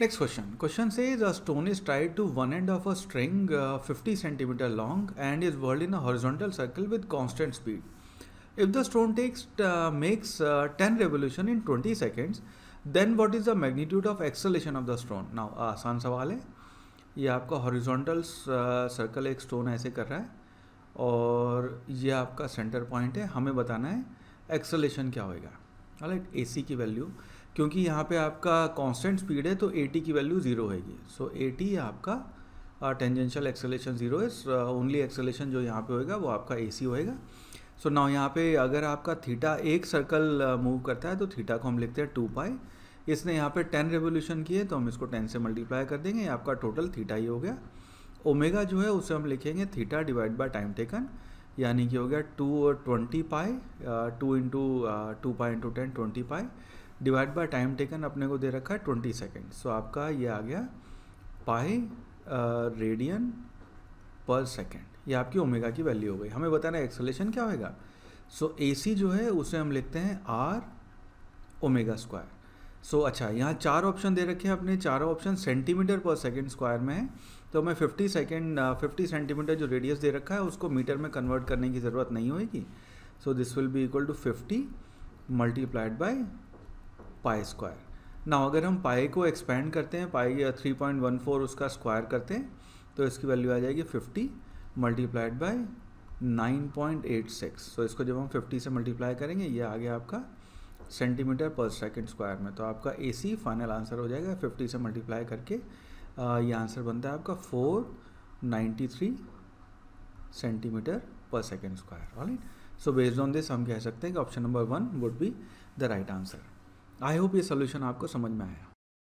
next question question से is a stone is tried to one end of a string 50 centimetre long and is whirled in a horizontal circle with constant speed if the stone takes makes 10 revolution in 20 seconds then what is the magnitude of acceleration of the stone now आसान सवाल है ये आपका horizontal circle एक stone ऐसे कर रहा है और यह आपका सेंटर पॉइंट है हमें बताना है एक्सलेशन क्या होगा राइट ए की वैल्यू क्योंकि यहाँ पे आपका कांस्टेंट स्पीड है तो ए की वैल्यू ज़ीरो होगी सो ए आपका टेंजेंशियल एक्सेलेशन ज़ीरो है ओनली एक्सेलेशन जो यहाँ पे होएगा वो आपका ए सी होएगा सो नाउ यहाँ पे अगर आपका थीटा एक सर्कल मूव uh, करता है तो थीटा को हम लिखते हैं टू पाई इसने यहाँ पे टेन रेवोल्यूशन किए तो हम इसको टेन से मल्टीप्लाई कर देंगे आपका टोटल थीटा ही हो गया ओमेगा जो है उसे हम लिखेंगे theta divide by time taken यानी कि हो गया टू और twenty pi two into two pi into ten twenty pi divide by time taken अपने को दे रखा है ट्वेंटी सेकेंड सो आपका ये आ गया पाई रेडियन पर सेकेंड ये आपकी ओमेगा की वैल्यू हो गई हमें बताना है एक्सलेशन क्या होएगा सो ए सी जो है उसे हम लिखते हैं r omega square so so, अच्छा यहाँ चार ऑप्शन दे रखे हैं अपने चारों ऑप्शन सेंटीमीटर पर सेकेंड स्क्वायर में है तो मैं 50 सेकेंड 50 सेंटीमीटर जो रेडियस दे रखा है उसको मीटर में कन्वर्ट करने की ज़रूरत नहीं होगी so this will be equal to 50 multiplied by pi square ना अगर हम पाई को एक्सपेंड करते हैं pi three point one four उसका स्क्वायर करते हैं तो इसकी वैल्यू आ जाएगी fifty multiplied by nine point eight six so इसको जब हम फिफ्टी से मल्टीप्लाई करेंगे ये आ गया आपका सेंटीमीटर पर सेकेंड स्क्वायर में तो आपका ए सी फाइनल आंसर हो जाएगा फिफ्टी से मल्टीप्लाई करके ये आंसर बनता है आपका फोर नाइन्टी थ्री सेंटीमीटर पर second square alright so based on this हम कह सकते हैं कि option number one would be the right answer I hope ये सोल्यूशन आपको समझ में आया